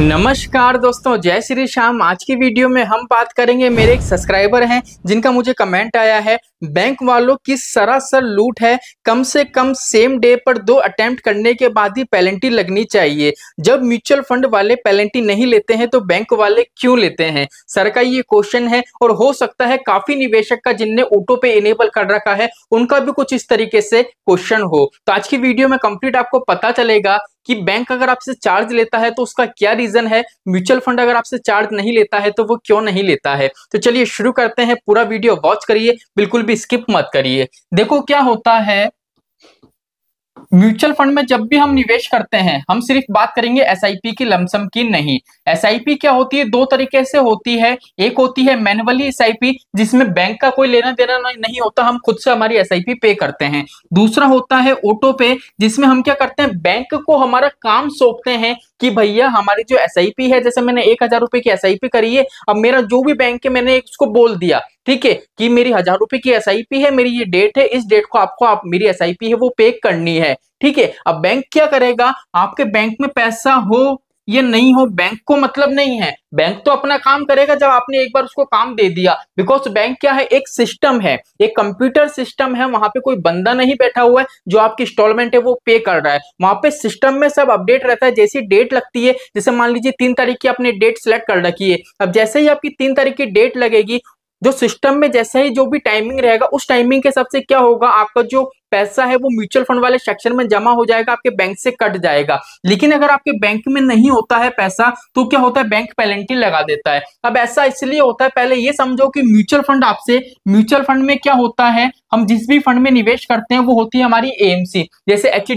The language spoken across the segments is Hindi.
नमस्कार दोस्तों जय श्री श्याम आज की वीडियो में हम बात करेंगे मेरे एक सब्सक्राइबर हैं जिनका मुझे कमेंट आया है बैंक वालों की सरासर लूट है कम से कम सेम डे पर दो अटेम्प्ट करने के बाद ही पेनल्टी लगनी चाहिए जब म्यूचुअल फंड वाले पेनल्टी नहीं लेते हैं तो बैंक वाले क्यों लेते हैं सर का ये क्वेश्चन है और हो सकता है काफी निवेशक का जिनने ऑटो पे इनेबल कर रखा है उनका भी कुछ इस तरीके से क्वेश्चन हो तो आज की वीडियो में कंप्लीट आपको पता चलेगा कि बैंक अगर आपसे चार्ज लेता है तो उसका क्या रीजन है म्यूचुअल फंड अगर आपसे चार्ज नहीं लेता है तो वो क्यों नहीं लेता है तो चलिए शुरू करते हैं पूरा वीडियो वॉच करिए बिल्कुल भी स्किप मत करिए देखो क्या होता है म्यूचुअल फंड में जब भी हम निवेश करते हैं हम सिर्फ बात करेंगे एस की लमसम की नहीं एस क्या होती है दो तरीके से होती है एक होती है मैनुअली एस जिसमें बैंक का कोई लेना देना नहीं होता हम खुद से हमारी एस पे करते हैं दूसरा होता है ऑटो पे जिसमें हम क्या करते हैं बैंक को हमारा काम सौंपते हैं कि भैया हमारी जो एस है जैसे मैंने एक हजार रुपए की एस करी है अब मेरा जो भी बैंक है मैंने उसको बोल दिया ठीक है कि मेरी हजार रुपए की एस है मेरी ये डेट है इस डेट को आपको आप मेरी एस है वो पे करनी है ठीक है अब बैंक क्या करेगा आपके बैंक में पैसा हो ये नहीं हो बैंक को मतलब नहीं है बैंक तो अपना काम करेगा जब आपने एक बार उसको काम दे दिया बिकॉज बैंक क्या है एक सिस्टम है एक कंप्यूटर सिस्टम है वहां पे कोई बंदा नहीं बैठा हुआ है जो आपकी इंस्टॉलमेंट है वो पे कर रहा है वहां पे सिस्टम में सब अपडेट रहता है जैसी डेट लगती है जैसे मान लीजिए तीन तारीख की आपने डेट सेलेक्ट कर रखी है अब जैसे ही आपकी तीन तारीख की डेट लगेगी जो सिस्टम में जैसा ही जो भी टाइमिंग रहेगा उस टाइमिंग के हिसाब से क्या होगा आपका जो पैसा है वो म्यूचुअल फंड वाले सेक्शन में जमा हो जाएगा आपके बैंक से कट जाएगा लेकिन अगर आपके बैंक में नहीं होता है पैसा तो क्या होता है बैंक पेनल्टी लगा देता है अब ऐसा इसलिए होता है पहले ये समझो कि म्यूचुअल फंड आपसे म्यूचुअल फंड में क्या होता है हम जिस भी फंड में निवेश करते हैं वो होती है हमारी एएमसी जैसे एच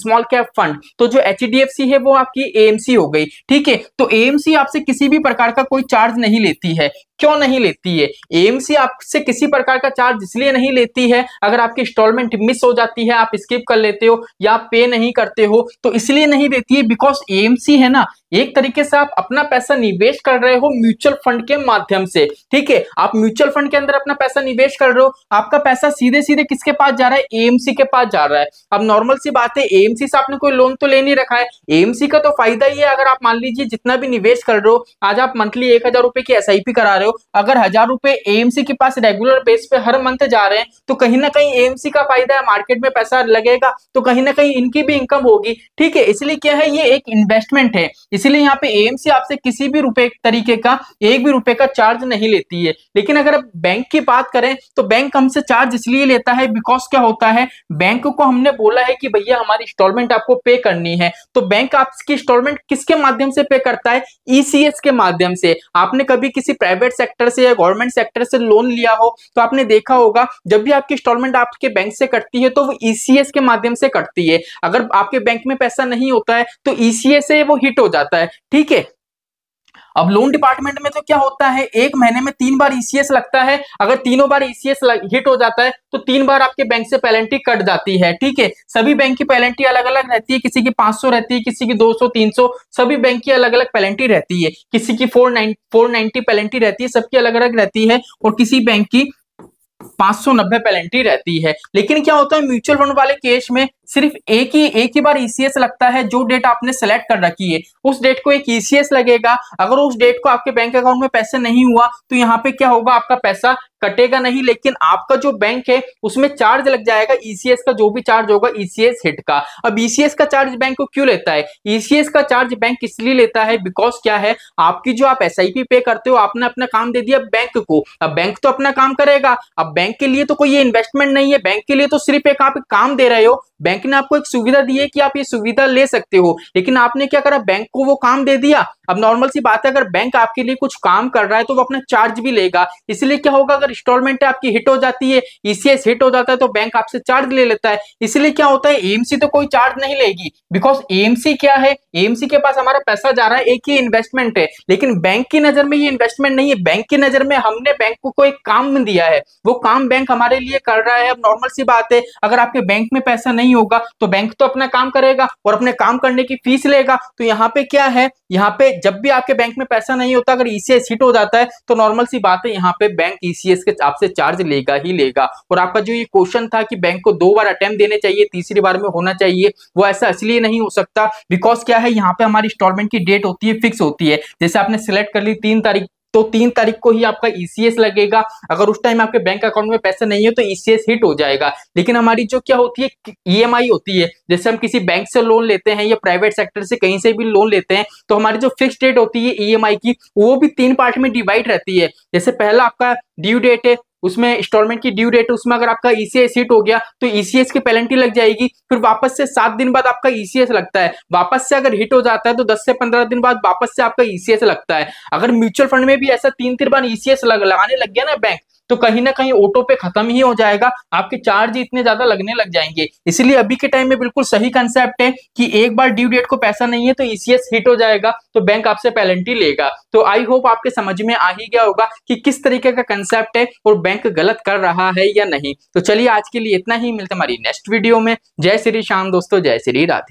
स्मॉल कैप फंड तो जो एच है वो आपकी एएमसी हो गई ठीक है तो एएमसी आपसे किसी भी प्रकार का कोई चार्ज नहीं लेती है क्यों नहीं लेती है एएमसी आपसे किसी प्रकार का चार्ज इसलिए नहीं लेती है अगर आपकी इंस्टॉलमेंट मिस हो जाती है आप स्किप कर लेते हो या पे नहीं करते हो तो इसलिए नहीं देती है बिकॉज एएमसी है ना एक तरीके से आप अपना पैसा निवेश कर रहे हो म्यूचुअल फंड के माध्यम से ठीक है आप म्यूचुअल फंड के अंदर अपना पैसा निवेश कर रहे हो आपका पैसा पैसा सीधे सीधे किसके पास जा रहा है एएमसी के पास जा रहा है अब नॉर्मल सी बात है एएमसी से आपने कोई लोन तो ले नहीं रखा है एएमसी का तो फायदा ही है अगर आप मान लीजिए जितना भी निवेश कर रहे हो आज आप मंथली एक हजार रुपए की एस करा रहे हो अगर हजार रुपए एएमसी के पास रेगुलर बेस पे हर मंथ जा रहे हैं तो कहीं ना कहीं एएमसी का फायदा है मार्केट में पैसा लगेगा तो कहीं ना कहीं इनकी भी इनकम होगी ठीक है इसलिए क्या है ये एक इन्वेस्टमेंट है इसलिए यहाँ पे एएमसी आपसे किसी भी रुपए तरीके का एक भी रुपए का चार्ज नहीं लेती है लेकिन अगर आप बैंक की बात करें तो बैंक हमसे चार्ज चार्ज इसलिए लेता है बिकॉज क्या होता है बैंक को हमने बोला है कि भैया हमारी इंस्टॉलमेंट आपको पे करनी है तो बैंक आपकी इंस्टॉलमेंट किसके माध्यम से पे करता है ईसीएस e के माध्यम से आपने कभी किसी प्राइवेट सेक्टर से या गवर्नमेंट सेक्टर से लोन लिया हो तो आपने देखा होगा जब भी आपकी इंस्टॉलमेंट आपके बैंक से कटती है तो वो ईसीएस e के माध्यम से कटती है अगर आपके बैंक में पैसा नहीं होता है तो ईसीएस e से वो हिट हो जाता है ठीक है अब लोन डिपार्टमेंट में तो क्या होता है एक महीने में तीन बार ईसीएस e लगता है अगर तीनों बार ईसीएस e हिट हो जाता है तो तीन बार आपके बैंक से पेलेंटी कट जाती है ठीक है सभी बैंक की पेलेंटी अलग अलग रहती है किसी की 500 रहती है किसी की 200 300 सभी बैंक की अलग अलग पेलेंटी रहती है किसी की फोर नाइन पेनल्टी रहती है सबकी अलग अलग रहती है और किसी बैंक की 590 पेनल्टी रहती है लेकिन क्या होता है म्यूचुअल फंड वाले केस में सिर्फ एक ही एक ही बार ईसीएस e लगता है जो डेट आपने सेलेक्ट कर रखी है उस डेट को एक ईसीएस e लगेगा अगर उस डेट को आपके बैंक अकाउंट में पैसे नहीं हुआ तो यहाँ पे क्या होगा आपका पैसा कटेगा नहीं लेकिन आपका जो बैंक है उसमें चार्ज लग जाएगा ईसीएस e का जो भी चार्ज होगा ईसीएस हिट का अब ईसीएस का चार्ज बैंक को क्यों लेता है ईसीएस का चार्ज बैंक इसलिए लेता है बिकॉज क्या है आपकी जो आप एस पे करते हो आपने अपना काम दे दिया बैंक को अब बैंक तो अपना काम करेगा अब बैंक बैंक के लिए तो कोई ये इन्वेस्टमेंट नहीं है बैंक के लिए तो सिर्फ एक आप काम दे रहे हो बैंक ने आपको एक सुविधा दी है कि आप ये सुविधा ले सकते हो लेकिन आपने क्या करा बैंक को वो काम दे दिया अब नॉर्मल सी बात है अगर बैंक आपके लिए कुछ काम कर रहा है तो वो अपना चार्ज भी लेगा इसलिए क्या होगा अगर इंस्टॉलमेंट आपकी हिट हो जाती है ईसीएस हिट हो जाता है तो बैंक आपसे चार्ज ले लेता है इसलिए क्या होता है एएमसी तो कोई चार्ज नहीं लेगी बिकॉज एएमसी क्या है एएमसी के पास हमारा पैसा जा रहा है एक ही इन्वेस्टमेंट है लेकिन बैंक की नजर में ये इन्वेस्टमेंट नहीं है बैंक की नजर में हमने बैंक को एक काम दिया है वो काम काम बैंक हमारे लिए कर रहा है अब नॉर्मल सी बात है अगर आपके बैंक में पैसा नहीं होगा तो बैंक तो अपना काम करेगा और अपने काम करने की फीस लेगा तो यहाँ पे क्या है यहाँ पे जब भी आपके बैंक में पैसा नहीं होता अगर ईसीएस e हिट हो जाता है तो नॉर्मल सी बात है यहाँ पे बैंक ईसीएस e के आपसे चार्ज लेगा ही लेगा और आपका जो ये क्वेश्चन था कि बैंक को दो बार अटेम्प्ट देने चाहिए तीसरी बार में होना चाहिए वो ऐसा इसलिए नहीं हो सकता बिकॉज क्या है यहाँ पे हमारी इंस्टॉलमेंट की डेट होती है फिक्स होती है जैसे आपने सिलेक्ट कर ली तीन तारीख तो तीन तारीख को ही आपका ईसीएस e लगेगा अगर उस टाइम आपके बैंक अकाउंट में पैसा नहीं है तो ईसीएस e हिट हो जाएगा लेकिन हमारी जो क्या होती है ईएमआई e होती है जैसे हम किसी बैंक से लोन लेते हैं या प्राइवेट सेक्टर से कहीं से भी लोन लेते हैं तो हमारी जो फिक्स डेट होती है ईएमआई की वो भी तीन पार्ट में डिवाइड रहती है जैसे पहला आपका ड्यू डेट है उसमें इंस्टॉलमेंट की ड्यू डेट उसमें अगर आपका ईसीएस e हिट हो गया तो ईसीएस e की पेनल्टी लग जाएगी फिर वापस से सात दिन बाद आपका ईसीएस e लगता है वापस से अगर हिट हो जाता है तो दस से पंद्रह दिन बाद वापस से आपका ईसीएस लगता है अगर म्यूचुअल फंड में भी ऐसा तीन तीन बार ईसीएस लगाने लग गया ना बैंक तो कहीं ना कहीं ऑटो पे खत्म ही हो जाएगा आपके चार्ज इतने ज्यादा लगने लग जाएंगे इसलिए अभी के टाइम में बिल्कुल सही कंसेप्ट है कि एक बार ड्यू डेट को पैसा नहीं है तो ईसीएस हिट हो जाएगा तो बैंक आपसे पेलेंटी लेगा तो आई होप आपके समझ में आ ही गया होगा कि किस तरीके का कंसेप्ट है और बैंक गलत कर रहा है या नहीं तो चलिए आज के लिए इतना ही मिलते हमारी नेक्स्ट वीडियो में जय श्री श्याम दोस्तों जय श्री राधे